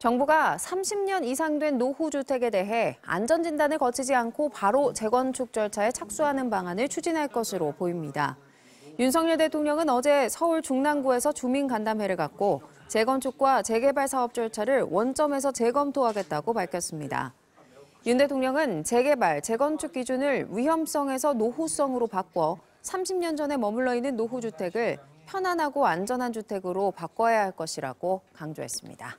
정부가 30년 이상 된 노후주택에 대해 안전진단을 거치지 않고 바로 재건축 절차에 착수하는 방안을 추진할 것으로 보입니다. 윤석열 대통령은 어제 서울 중랑구에서 주민간담회를 갖고 재건축과 재개발 사업 절차를 원점에서 재검토하겠다고 밝혔습니다. 윤 대통령은 재개발, 재건축 기준을 위험성에서 노후성으로 바꿔 30년 전에 머물러 있는 노후주택을 편안하고 안전한 주택으로 바꿔야 할 것이라고 강조했습니다.